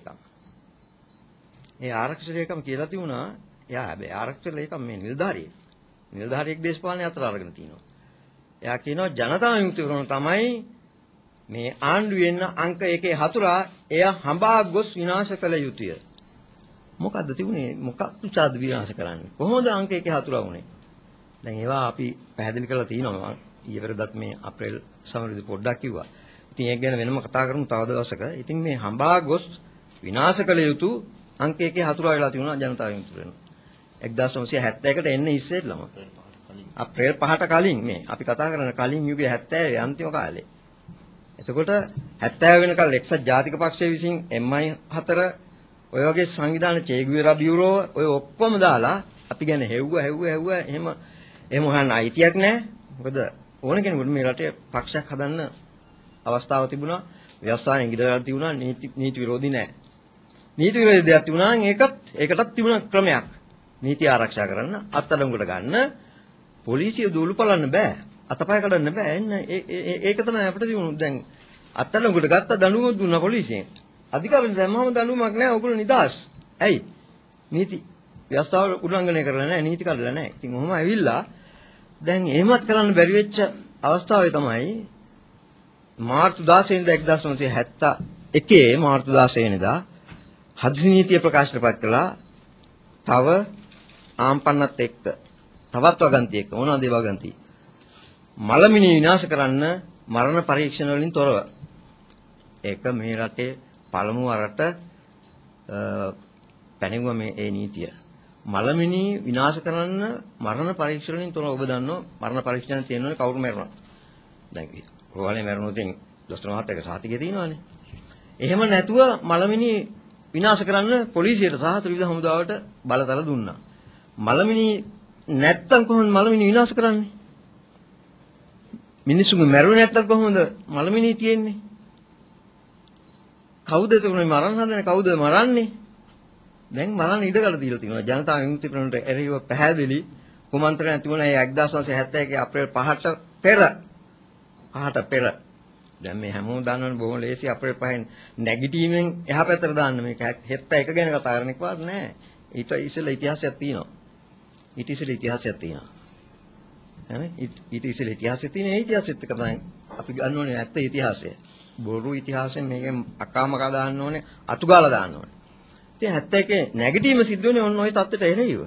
එකක්. ඒ ආරක්ෂක ලේකම් කියලා තිබුණා එයා හැබැයි ආරක්ෂක ලේකම් මේ නිලධාරියෙක්. නිලධාරියෙක් දේශපාලනේ අතර අරගෙන තිනවා. එයා කියනවා ජනතා විමුක්තිකරණ තමයි මේ ආණ්ඩුවේ ඉන්න අංක 1 හතුරා එය හඹා ගොස් විනාශ කළ යුතුය. මොකද්ද තිබුණේ මොකක් උසාද විනාශ කරන්නේ? කොහොමද අංක 1 හතුරා වුනේ? දැන් ඒවා අපි පැහැදිලි කරලා තිනවා ඊවරදත් මේ අප්‍රේල් සමරුදි පොඩ්ඩක් කිව්වා. ඉතින් ඒක ගැන වෙනම කතා කරමු තව දවසක. ඉතින් මේ හඹා ගොස් විනාශ කළ යුතු අංක එකේ හතුරා වෙලා තිබුණා ජනතා විමුක්ති පෙරමුණ. 1971ට එන්නේ ඉස්සෙල්ලම. අප්‍රේල් 5ට කලින් මේ අපි කතා කරන කලින් යුගයේ 70 අන්තිම කාලේ. එතකොට 70 වෙනකල් එක්සත් ජාතික පක්ෂය විසින් MI4 ඔය වගේ සංවිධාන චේගුවේරා බියුරෝ ඔය ඔක්කොම දාලා අපි ගැන හෙව්වා හෙව්වා හෙව්වා එහෙම එහෙම හොයන්න අයිතියක් නැහැ. මොකද ඕන කෙනෙකුට මේ රටේ පක්ෂයක් හදන්න අවස්ථාව තිබුණා. ව්‍යවස්ථාන ඉදිරියට තිබුණා. නීති නීති විරෝධී නැහැ. නීති විරෝධී දෙයක් තිබුණා නම් ඒකත් ඒකටත් තිබුණ ක්‍රමයක්. නීති ආරක්ෂා කරන්න අත්අඩංගුවට ගන්න පොලිසිය දූලු පලන්න බෑ. අතපය කඩන්න බෑ. එන්න ඒක තමයි අපිට තිබුණු දැන් අත්අඩංගුවට ගත්ත දඬුවම දුන්නා පොලිසියෙන්. අධිකාරියට දැම්මම දඬුවමක් නෑ. ඔගොල්ලෝ නිදාස්. ඇයි? නීති ව්‍යවස්ථාව උල්ලංඝනය කරලා නෑ. නීති කඩලා නෑ. ඉතින් ඔහොම ඇවිල්ලා දැන් එහෙමත් කරන්න බැරි වෙච්ච අවස්ථාවේ තමයි මාර්තු 16 වෙනිදා 1971 මාර්තු 16 වෙනිදා හදිසි නීතිය ප්‍රකාශනපත් කළා. තව ආම්පන්නත් එක්ක තවත් වගන්ති එක්ක මොනවාද ඒ වගන්ති? මලමිනි විනාශ කරන්න මරණ පරීක්ෂණ වලින් තොරව. ඒක මේ රටේ පළමු වරට පැනෙවුවා මේ ඒ නීතිය. මලමිනි විනාශ කරන්න මරණ පරීක්ෂණ වලින් තොරව ඔබ දන්නවා මරණ පරීක්ෂණ තියෙනවනේ කවුරු මැරුණා. දැන් රෝහලේ මැරුණොත් දොස්තර මහත්තයාගේ සාතිකය තියෙනවානේ. එහෙම නැතුව මලමිනි විනාශ කරන්න පොලිසියට සහ ත්‍රිවිධ හමුදාවට බලතල දුන්නා. මලමිනි නැත්තම් කොහොමද මලමිනි විනාශ කරන්නේ? මිනිස්සුන්ගේ මැරුවේ නැත්තම් කොහොමද මලමිනි තියෙන්නේ? කවුද එතකොට මරන්න හදන්නේ කවුද මරන්නේ? දැන් මරන්න ඉඩකඩ දීලා තිනවා ජනතා විමුක්ති පෙරමුණට එරෙහිව පැහැදිලි කුමන්ත්‍රණයක් තිබුණා ඒ 1971 අප්‍රේල් 5ට පෙර 5ට පෙර දැන් මේ හැමෝම දන්නවනේ බොහොම ලේසි අපේ පහෙන් නැගිටීමෙන් එහා පැත්තට දාන්න මේක හෙත්ත එක ගැන කතා කරන එකවත් නෑ ඊට ඉස්සෙල්ලා ඉතිහාසයක් තියෙනවා ඊට ඉස්සෙල්ලා ඉතිහාසයක් තියෙනවා හරි ඊට ඉස්සෙල්ලා ඉතිහාසය තියෙන ඒ ඉතිහාසෙත් එක තමයි අපි ගන්න ඕනේ ඇත්ත ඉතිහාසය බොරු ඉතිහාසයෙන් මේකෙන් අකාමකා දාන්න ඕනේ අතු ගාලා දාන්න ඕනේ ඉතින් 71 නැගිටීම සිද්ධ වෙන්නේ ඔන්න ඔය தත්තට එරෙහිව.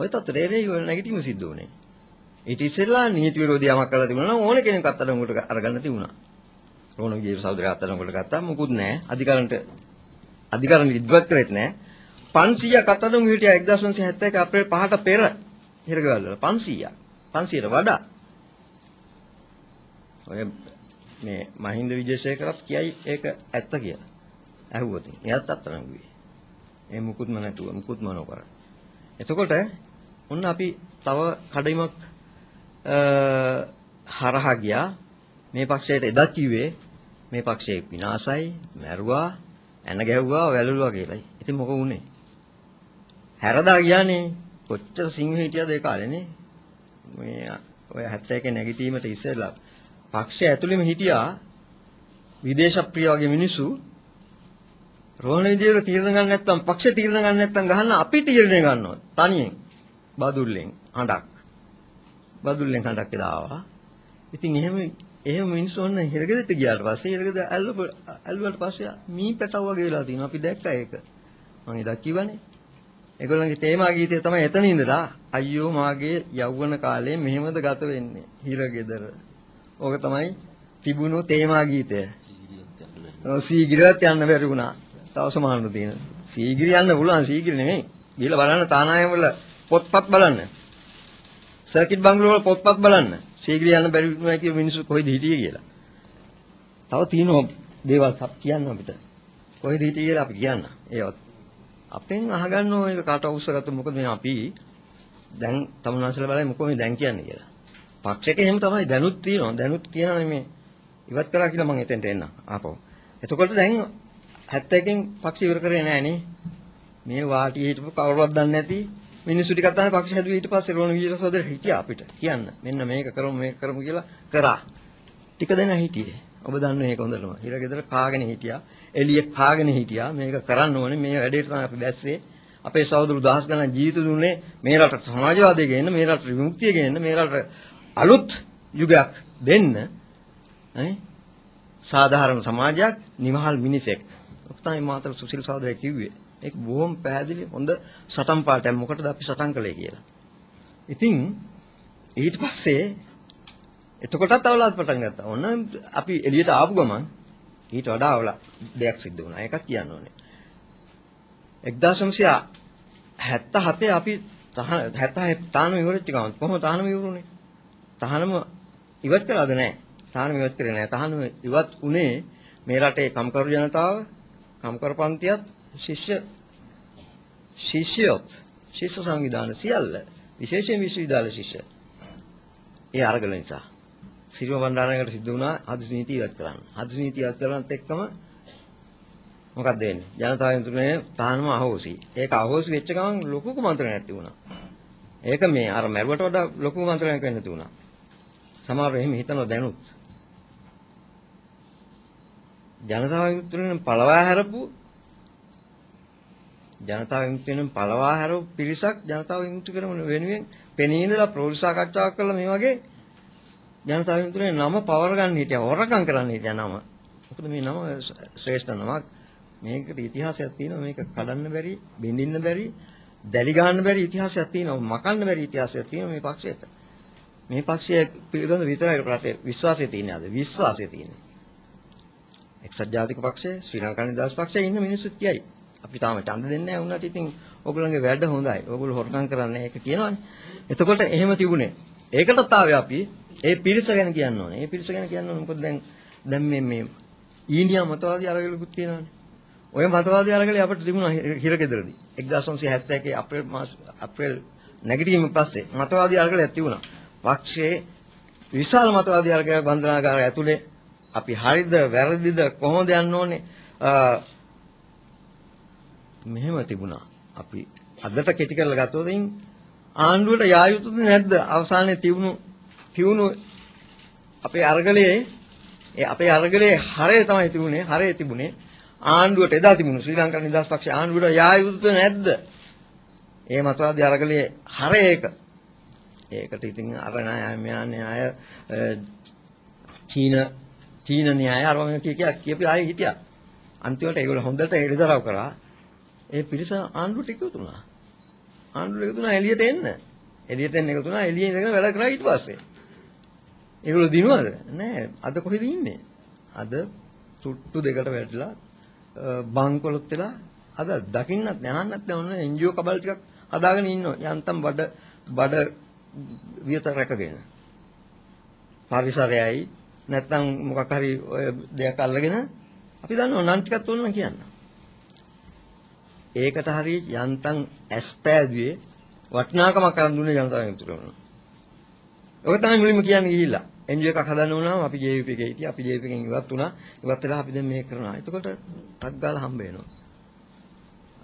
ඔය தත්තට එරෙහිව නැගිටීම සිද්ධ වෙන්නේ. ඊට ඉස්සෙල්ලා නීති විරෝධී යමක් කරලා තිබුණා නම් ඕන කෙනෙක් අත්අඩංගුවට අරගන්න තිබුණා. රෝණෝගේ සහෝදරය අත්අඩංගුවට ගත්තා මොකුත් නැහැ. අධිකරණට අධිකරණ විද්වත් කරෙත් නැහැ. 500ක් අත්අඩංගු හිටියා 1971 අප්‍රේල් 5ට පෙර හිරගවල් වල 500ක්. 500ට වඩා. ඔය මේ මහින්ද විජේසේකරත් කියයි ඒක ඇත්ත කියලා. ඇහුවොත් එයාත් අත්අඩංගුවේ. ඒ මුකුත්ම නැතුව මුකුත්ම නොකර. එතකොට ඔන්න අපි තව කඩයිමක් හරහා ගියා. මේ පක්ෂයට එදා කිව්වේ මේ පක්ෂය විනාසයි, මැරුවා, ඇන ගැහුවා, වැළලුවා කියලායි. ඉතින් මොක වුනේ? හැරදා ගියානේ. කොච්චර සිංහ හිටියද ඒ කාලේනේ. මේ ඔය 71 නැගිටීමට ඉස්සෙල්ලා පක්ෂය ඇතුළෙම හිටියා විදේශප්‍රිය වගේ මිනිස්සු රෝහණ විදියට තීරණ ගන්න නැත්නම් පක්ෂ තීරණ ගන්න නැත්නම් ගහන්න අපි තීරණ ගන්නවා තනියෙන් බදුල්ලෙන් හඬක් බදුල්ලෙන් කඩක් දාවා. ඉතින් එහෙම එහෙම මිනිස්සු ඔන්න හිරගෙදෙට ගියාට පස්සේ හිරගෙද ඇල්ලුවාට පස්සේ මී පැටව වගේ වෙලා තිනවා. අපි දැක්කා ඒක. මම එදා කිව්වනේ. ඒගොල්ලන්ගේ තේමා ගීතය තමයි එතන ඉඳලා අයියෝ මාගේ යෞවන කාලේ මෙහෙමද ගත වෙන්නේ හිරගෙදර. ඕක තමයි තිබුණු තේමා ගීතය. සීගිරියත් යන්න බැරි වුණා. තව සමහරව තියෙන. සීගිරිය යන්න පුළුවන් සීගිරිය නෙමෙයි. ගිහලා බලන්න තානායම් වල පොත්පත් බලන්න. සර්කිට් බංගලෝ වල පොත්පත් බලන්න. ශීඝ්‍රය යන්න බැරි වුණා කිය මිනිස්සු කොහෙද හිටියේ කියලා. තව තියෙනවා දේවල් කියන්න අපිට. කොහෙද හිටියේ කියලා අපි කියන්න. ඒවත් අපෙන් අහගන්න ඕන එක කට උස්සගත්තු මොකද මේ අපි දැන් තමුන්වන්සලා බලයි මොකෝ මේ දැන් කියන්නේ කියලා. පක්ෂක එහෙම තමයි දැනුත් තියෙනවා. දැනුත් කියනනේ මේ ඉවත් කරා කියලා මම එතෙන්ට එන්න ආපහු. එතකොට දැන් 71කින් පක්ෂ ඉවර කරේ නෑනේ. මේ වාටියේ හිටපු කවුරුවත් දන්නේ නැති මිනිස්සු ටිකක් තමයි පක්ෂ හැදුවේ ඊට පස්සේ රෝණ වීර සහෝදර හිටියා අපිට කියන්න මෙන්න මේක කරමු මේක කරමු කියලා කරා ටික දෙනා හිටියේ ඔබ දන්න මේක හොඳටම හිර ගෙදර කාගෙන හිටියා එළිය කාගෙන හිටියා මේක කරන්න ඕනේ මේ වැඩේට තමයි අපි දැස්සේ අපේ සහෝදරු දහස් ගණන් ජීවිත දුන්නේ මේ රටට සමාජවාදය ගේන්න මේ රටට විමුක්තිය ගේන්න මේ රටට අලුත් යුගයක් දෙන්න ඈ සාධාරණ සමාජයක් නිවහල් මිනිසෙක් ඔක්තමයි මාතර සුසිල් සහෝදරය කිව්වේ ඒක බොහොම පැහැදිලි හොඳ සටන් පාඩයක්. මොකටද අපි සටන් කළේ කියලා. ඉතින් ඊට පස්සේ එතකොටත් අවලාත් පටන් ගත්තා. ඔන්න අපි එළියට ආපු ගමන් ඊට වඩා අවලා දෙයක් සිද්ධ වුණා. ඒකක් කියන්න ඕනේ. 1977 අපි 76 තානම ඉවරෙච්ච ගමන් කොහොම තානම ඉවරුනේ? තහනම ඉවත් කළාද නැහැ. තහනම ඉවත් කරේ නැහැ. තහනම ඉවත් උනේ මේ රටේ කම්කරු ජනතාව, කම්කරු පන්තියත් ශිෂ්‍ය ශිෂ්‍යයොත් ශිෂ්‍ය සංවිධාන සියල්ල විශේෂයෙන් විශ්වවිද්‍යාල ශිෂ්‍ය ඒ අරගල නිසා සිරිම බණ්ඩාරනගර සිද්ධ වුණා හදිස් නීතිය ඉවත් කරන්න. හදිස් නීතිය ඉවත් කරනත් එක්කම මොකක්ද වෙන්නේ? ජනතාව යන්ත්‍රණය තහනම අහෝසි. ඒක අහෝසි වෙච්ච ගමන් ලොකු කුමන්ත්‍රණයක් තිබුණා. ඒක මේ අර මැරුවට වඩා ලොකු කුමන්ත්‍රණයක් වෙන්න තිබුණා. සමහරව එහෙම හිතනවා දැනුත්. ජනතාව යන්ත්‍රණය පළවා හැරපු ජනතා විමුක්ති වෙනුවෙන් පළවා හැරව පිරිසක් ජනතාව විමුක්ති කරන වෙනුවෙන් පෙනී ඉඳලා ප්‍රෝල් සාකච්ඡාවක් කළා මේ වගේ ජනතා විමුක්ති නම පවර ගන්න හිටියා හොරකම් කරන්න හිටියා නම. මොකද මේ නම ශ්‍රේෂ්ඨ නමක්. මේකට ඉතිහාසයක් තියෙනවා මේක කඩන්න බැරි, බින්දින්න බැරි, දැලි ගන්න බැරි ඉතිහාසයක් තියෙනවා, මකන්න බැරි ඉතිහාසයක් තියෙනවා මේ පක්ෂයට. මේ පක්ෂය පිළිබඳ විතරයි රටේ විශ්වාසය තියෙන්නේ අද. විශ්වාසය තියෙන්නේ. එක්සත් ජාතික පක්ෂය, ශ්‍රී ලංකා නිදහස් පක්ෂය ඉන්න මිනිස්සු 30යි. අපි තාම ඡන්ද දෙන්නේ නැහැ උන්ට. ඉතින් ඕගොල්ලන්ගේ වැඩ හොඳයි. ඕගොල්ලෝ හොරකම් කරන්නේ ඒක කියනවනේ. එතකොට එහෙම තිබුණේ. ඒකටත් ආවේ අපි ඒ පිරිස ගැන කියන්න ඕනේ. ඒ පිරිස ගැන කියන්න ඕනේ. මොකද දැන් දැන් මේ මේ ඊනියා මතවාදී අරගලකුත් තියෙනවානේ. ඔය මතවාදී අරගලේ අපිට තිබුණා හිරගෙදරදී. 1971 අප්‍රේල් මාස අප්‍රේල් නැගිටීම පස්සේ මතවාදී අරගලයක් තිබුණා. පක්ෂයේ විශාල මතවාදී අරගලයක් වන්දනාගාරය ඇතුලේ අපි හරිද වැරදිද කොහොමද යන්න ඕනේ මෙහෙම තිබුණා. අපි අදට කෙටි කරලා ගත්තොත් ආණ්ඩුවට යා යුතුද නැද්ද? අවසානයේ තියුණු තියුණු අපේ අරගලයේ ඒ අපේ අරගලයේ හරය තමයි තිබුණේ. හරය තිබුණේ ආණ්ඩුවට එදා තිබුණු ශ්‍රී ලංකා නිදහස් පක්ෂයේ ආණ්ඩුවට යා යුතුද නැද්ද? ඒ මතවාදී අරගලයේ හරය ඒක. ඒකට ඉතින් අර ණය න්‍යාය චීන චීන න්‍යාය අරගෙන කිය කිය කියපි ආයේ හිටියා. අන්තිමට ඒගොල්ලෝ හොඳට එළිදරව් කරා. ඒ පිරිස ආණ්ඩුවට එකතු වුණා. ආණ්ඩුවට එකතු වුණා එළියට එන්න. එළියට එන්න එකතු වුණා එළියේ ඉඳගෙන වැඩ කරා ඊට පස්සේ. ඒගොල්ලෝ දිනුවද? නෑ. අද කොහෙද ඉන්නේ? අද තුට්ටු දෙකට වැටලා බංකොලොත් වෙලා අද දකින්නත් නැහන්නත් නැවන එන්ජිஓ කබල් ටිකක් හදාගෙන ඉන්නවා. යන්තම් බඩ බඩ වියත රැකගෙන. පරිසරයයි නැත්නම් මොකක් හරි ඔය දෙයක් අල්ලගෙන අපි දන්නවා නන් ටිකක් ඕන නම් කියන්න. ඒකට හරිය යන්තම් ඇස්පෑදුවේ වටිනාකමක් අරන් දුන්නේ ජනතා විමුක්ති පෙරමුණ. ඔක තමයි මුලින්ම කියන්නේ ගිහිල්ලා. NGO එකක් හදන්න වුණාම අපි JVP එකේ හිටිය අපි JVP එකෙන් ඉවත් වුණා. ඉවත් වෙලා අපි දැන් මේක කරනවා. එතකොට ටක් ගාලා හම්බ වෙනවා.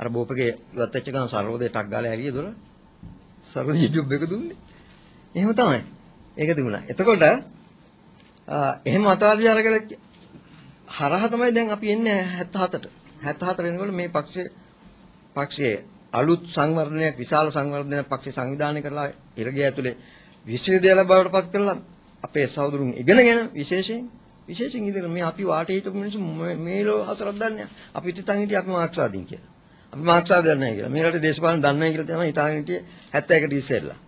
අර බෝපගේ ඉවත් වෙච්ච ගමන් සර්වෝදේ ටක් ගාලා ඇවිල්ලා දොර සර්වෝදේ YouTube එක දුන්නේ. එහෙම තමයි. ඒක දුණා. එතකොට එහෙම අතාරිය අරගෙන හරහා තමයි දැන් අපි එන්නේ 77ට. 77 වෙනකොට මේ පක්ෂේ පක්ෂයේ අලුත් සංවර්ධනයක් විශාල සංවර්ධනයක් පක්ෂය සංවිධානය කරලා ඉරගේ ඇතුලේ විශ්වවිද්‍යාල බවට පත් කරලා අපේ සහෝදරුන් ඉගෙනගෙන විශේෂයෙන් විශේෂයෙන් ඉදිරිය මේ අපි වාට හිටපු මිනිස්සු මේ ලෝ හසරක් දන්නේ අපි හිතන් හිටියේ අපි මාක්ස්වාදීන් කියලා. අපි මාක්ස්වාද දන්නේ කියලා. මේ රටේ දේශපාලන දන්නේ නැහැ කියලා තමයි හිතාගෙන හිටියේ 71ට ඉස්සෙල්ලා.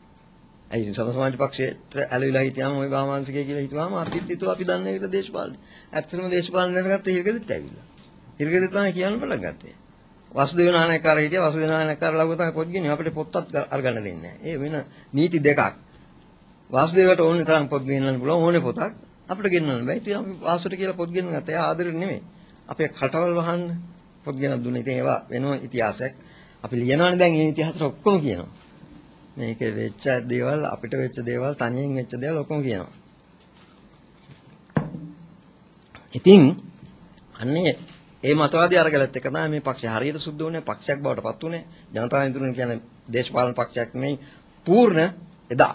ඒ ඉතින් සමාජ පක්ෂයට ඇලවිලා හිටියාම ওই වාමාංශිකය කියලා හිතුවාම අපිත් හිතුවා අපි දන්නේ කියලා දේශපාලන. ඇත්තටම දේශපාලන දැනගත්ත හිරගෙදිත් ඇවිල්ලා. හිරගෙදිත් තමයි කියන්න පටන් ගත්තේ. වසුදේව නායකකාරය හිටියා වසුදේව නායකකාර ලග්ග තමයි පොත් ගින්නේ අපිට පොත්තත් අරගන්න දෙන්නේ නැහැ. ඒ වෙන නීති දෙකක්. වසුදේවට ඕනේ තරම් පොත් ගෙන්නන්න පුළුවන් ඕනේ පොතක් අපිට ගෙන්නන්න බෑ. ඉතින් අපි වාසුට කියලා පොත් ගෙන්න ගත්තා. එයා ආදරේ නෙමෙයි. අපේ කටවල් වහන්න පොත් ගෙනත් දුන්නා. ඉතින් ඒවා වෙනම ඉතිහාසයක්. අපි ලියනවානේ දැන් මේ ඉතිහාසට ඔක්කොම කියනවා. මේක වෙච්ච දේවල් අපිට වෙච්ච දේවල් තනියෙන් වෙච්ච දේවල් ඔක්කොම කියනවා. ඉතින් අන්නේ ඒ මතවාදී අරගලත් එක තමයි මේ පක්ෂය හරියට සුද්ධ වුණේ පක්ෂයක් බවට පත් වුණේ ජනතා විඳුරන කියන්නේ දේශපාලන පක්ෂයක් නෙවෙයි පූර්ණ එදා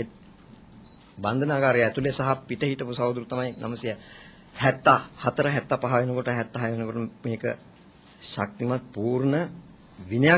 ඒ බන්ධනාගාරය ඇතුලේ සහ පිට හිටපු සහෝදරු තමයි 974 75 වෙනකොට 76 වෙනකොට මේක ශක්තිමත් පූර්ණ විනයක්